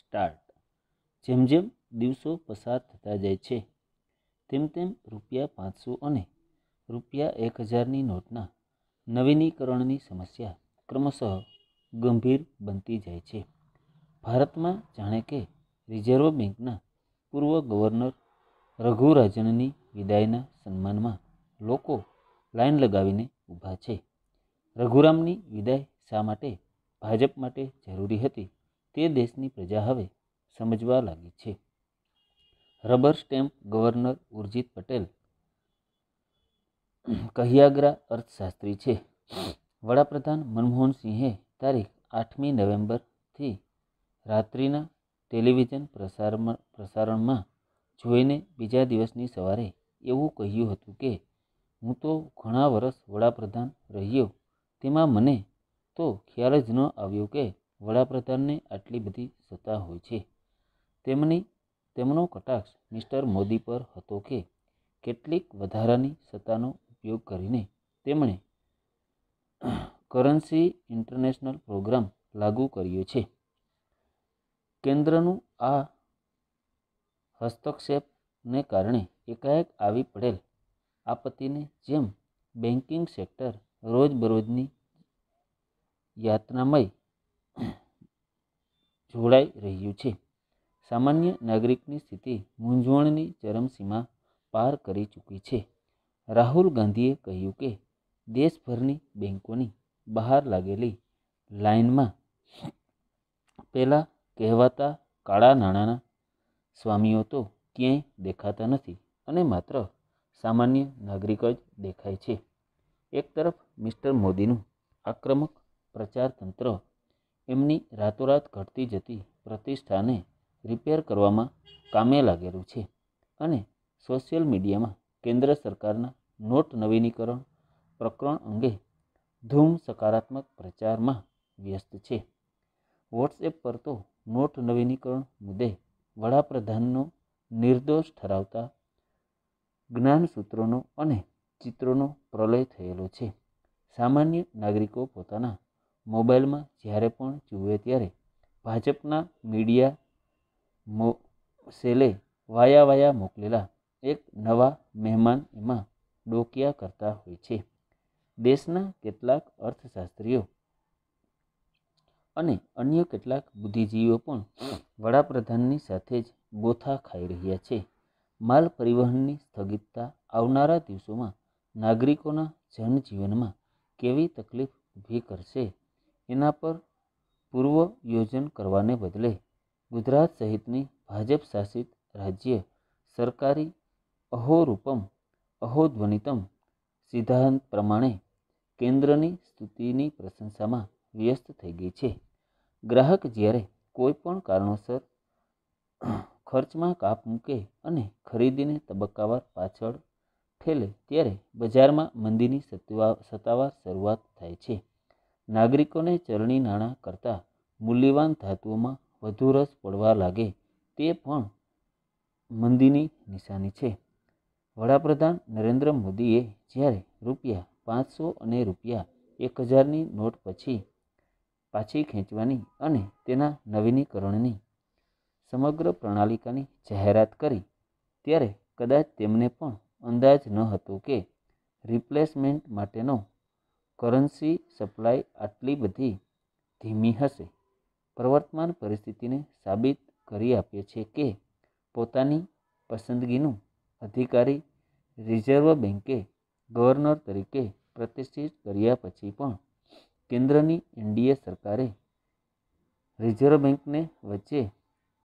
start જેમ જેમ દિવસો પસાર થતા જાય છે તેમ તેમ રૂપિયા પાંચસો અને રૂપિયા એક હજારની નોટના નવીનીકરણની સમસ્યા ક્રમશઃ ગંભીર બનતી જાય છે ભારતમાં જાણે કે રિઝર્વ બેંકના પૂર્વ ગવર્નર રઘુરાજનની વિદાયના સન્માનમાં લોકો લાઈન લગાવીને ઊભા છે રઘુરામની વિદાય શા માટે ભાજપ માટે જરૂરી હતી તે દેશની પ્રજા હવે સમજવા લાગી છે rubber stamp governor Urjit Patel કહિયાગ્રા અર્થશાસ્ત્રી છે વડાપ્રધાન મનમોહન સિંહે તારીખ આઠમી નવેમ્બરથી રાત્રિના ટેલિવિઝન પ્રસારમાં પ્રસારણમાં જોઈને બીજા દિવસની સવારે એવું કહ્યું હતું કે હું તો ઘણા વર્ષ વડાપ્રધાન રહ્યો તેમાં મને તો ખ્યાલ જ ન આવ્યો કે વડાપ્રધાનને આટલી બધી સત્તા હોય છે તેમની તેમનો કટાક્ષ મિસ્ટર મોદી પર હતો કે કેટલીક વધારાની સત્તાનો ઉપયોગ કરીને તેમણે કરન્સી ઇન્ટરનેશનલ પ્રોગ્રામ લાગુ કર્યો છે કેન્દ્રનું આ હસ્તક્ષેપને કારણે એકાએક આવી પડેલ આપત્તિને જેમ બેન્કિંગ સેક્ટર રોજબરોજની યાતનામય જોડાઈ રહ્યું છે સામાન્ય નાગરિકની સ્થિતિ મૂંઝવણની ચરમસીમા પાર કરી ચૂકી છે રાહુલ ગાંધીએ કહ્યું કે દેશભરની બેન્કોની બહાર લાગેલી લાઇનમાં પહેલાં કહેવાતા કાળા નાણાંના સ્વામીઓ તો ક્યાંય દેખાતા નથી અને માત્ર સામાન્ય નાગરિક જ દેખાય છે એક તરફ મિસ્ટર મોદીનું આક્રમક પ્રચાર તંત્ર એમની રાતોરાત ઘટતી જતી પ્રતિષ્ઠાને રિપેર કરવામાં કામે લાગેલું છે અને સોશિયલ મીડિયામાં કેન્દ્ર સરકારના નોટ નવીનીકરણ પ્રકરણ અંગે ધૂમ સકારાત્મક પ્રચારમાં વ્યસ્ત છે વોટ્સએપ પર તો નોટ નવીનીકરણ મુદ્દે વડાપ્રધાનનો નિર્દોષ ઠરાવતા જ્ઞાનસૂત્રોનો અને ચિત્રોનો પ્રલય થયેલો છે સામાન્ય નાગરિકો પોતાના મોબાઈલમાં જ્યારે પણ જુએ ત્યારે ભાજપના મીડિયા મો સેલે વાયા વાયા મોકલેલા એક નવા મહેમાન એમાં ડોકિયા કરતા હોય છે દેશના કેટલાક અર્થશાસ્ત્રીઓ અને અન્ય કેટલાક બુદ્ધિજીવીઓ પણ વડાપ્રધાનની સાથે જ બોથા ખાઈ રહ્યા છે માલ પરિવહનની સ્થગિતતા આવનારા દિવસોમાં નાગરિકોના જનજીવનમાં કેવી તકલીફ ઊભી કરશે એના પર પૂર્વ યોજન કરવાને બદલે ગુજરાત સહિતની ભાજપ શાસિત રાજ્ય સરકારી અહોરૂપમ અહોધ્વનિતમ સિદ્ધાંત પ્રમાણે કેન્દ્રની સ્તુતિની પ્રશંસામાં વ્યસ્ત થઈ ગઈ છે ગ્રાહક જ્યારે કોઈપણ કારણોસર ખર્ચમાં કાપ મૂકે અને ખરીદીને તબક્કાવાર પાછળ ઠેલે ત્યારે બજારમાં મંદીની સત્તાવાર શરૂઆત થાય છે નાગરિકોને ચલણી નાણાં કરતાં મૂલ્યવાન ધાતુઓમાં વધુ રસ પડવા લાગે તે પણ મંદીની નિશાની છે વડાપ્રધાન નરેન્દ્ર મોદીએ જ્યારે રૂપિયા પાંચસો અને રૂપિયા એક હજારની નોટ પછી પાછી ખેંચવાની અને તેના નવીનીકરણની સમગ્ર પ્રણાલિકાની જાહેરાત કરી ત્યારે કદાચ તેમને પણ અંદાજ ન હતો કે રિપ્લેસમેન્ટ માટેનો કરન્સી સપ્લાય આટલી બધી ધીમી હશે પ્રવર્તમાન પરિસ્થિતિને સાબિત કરી આપે છે કે પોતાની પસંદગીનું અધિકારી રિઝર્વ બેન્કે ગવર્નર તરીકે પ્રતિષ્ઠિત કર્યા પછી પણ કેન્દ્રની એનડીએ સરકારે રિઝર્વ બેન્કને વચ્ચે